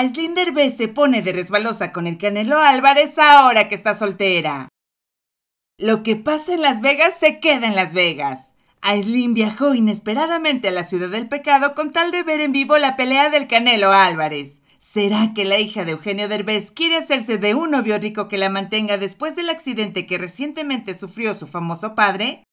Aislin Derbez se pone de resbalosa con el Canelo Álvarez ahora que está soltera. Lo que pasa en Las Vegas se queda en Las Vegas. Aislin viajó inesperadamente a la ciudad del pecado con tal de ver en vivo la pelea del Canelo Álvarez. ¿Será que la hija de Eugenio Derbez quiere hacerse de un novio rico que la mantenga después del accidente que recientemente sufrió su famoso padre?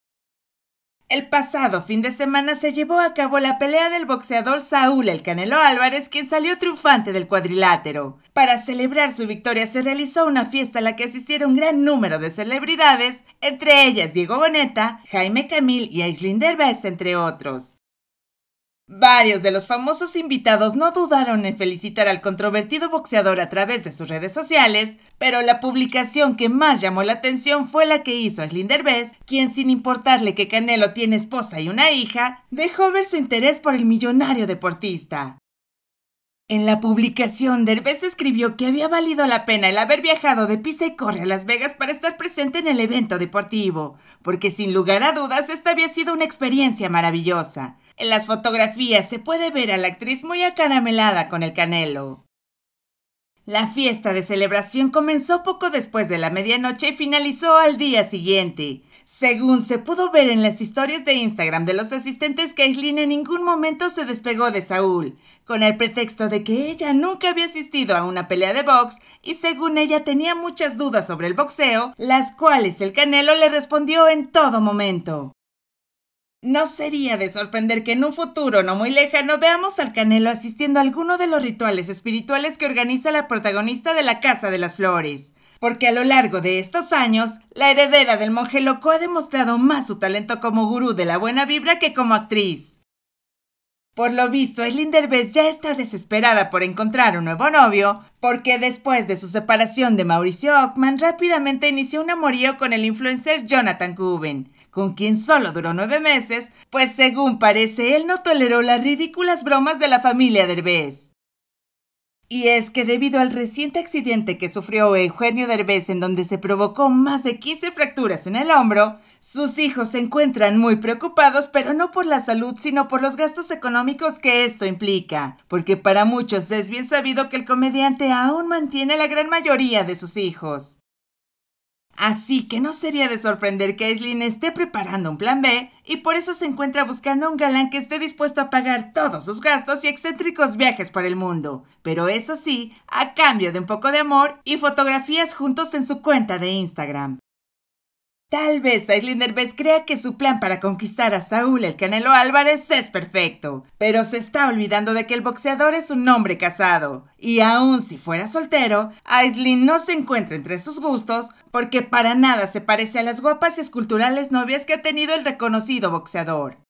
El pasado fin de semana se llevó a cabo la pelea del boxeador Saúl El Canelo Álvarez, quien salió triunfante del cuadrilátero. Para celebrar su victoria se realizó una fiesta a la que asistieron gran número de celebridades, entre ellas Diego Boneta, Jaime Camil y Aislinn Derbez, entre otros. Varios de los famosos invitados no dudaron en felicitar al controvertido boxeador a través de sus redes sociales, pero la publicación que más llamó la atención fue la que hizo Slinder Bess, quien sin importarle que Canelo tiene esposa y una hija, dejó ver su interés por el millonario deportista. En la publicación, Derbez escribió que había valido la pena el haber viajado de Pisa y Corre a Las Vegas para estar presente en el evento deportivo, porque sin lugar a dudas esta había sido una experiencia maravillosa. En las fotografías se puede ver a la actriz muy acaramelada con el canelo. La fiesta de celebración comenzó poco después de la medianoche y finalizó al día siguiente. Según se pudo ver en las historias de Instagram de los asistentes, Caitlyn en ningún momento se despegó de Saúl, con el pretexto de que ella nunca había asistido a una pelea de box y según ella tenía muchas dudas sobre el boxeo, las cuales el Canelo le respondió en todo momento. No sería de sorprender que en un futuro no muy lejano veamos al Canelo asistiendo a alguno de los rituales espirituales que organiza la protagonista de la Casa de las Flores porque a lo largo de estos años, la heredera del monje loco ha demostrado más su talento como gurú de la buena vibra que como actriz. Por lo visto, Aileen Derbez ya está desesperada por encontrar un nuevo novio, porque después de su separación de Mauricio Ockman, rápidamente inició un amorío con el influencer Jonathan Cuben, con quien solo duró nueve meses, pues según parece, él no toleró las ridículas bromas de la familia Derbez. Y es que debido al reciente accidente que sufrió Eugenio Derbez en donde se provocó más de 15 fracturas en el hombro, sus hijos se encuentran muy preocupados, pero no por la salud, sino por los gastos económicos que esto implica, porque para muchos es bien sabido que el comediante aún mantiene la gran mayoría de sus hijos. Así que no sería de sorprender que Aislinn esté preparando un plan B y por eso se encuentra buscando un galán que esté dispuesto a pagar todos sus gastos y excéntricos viajes por el mundo. Pero eso sí, a cambio de un poco de amor y fotografías juntos en su cuenta de Instagram. Tal vez Aislinn Nervez crea que su plan para conquistar a Saúl el Canelo Álvarez es perfecto, pero se está olvidando de que el boxeador es un hombre casado. Y aun si fuera soltero, Aislinn no se encuentra entre sus gustos porque para nada se parece a las guapas y esculturales novias que ha tenido el reconocido boxeador.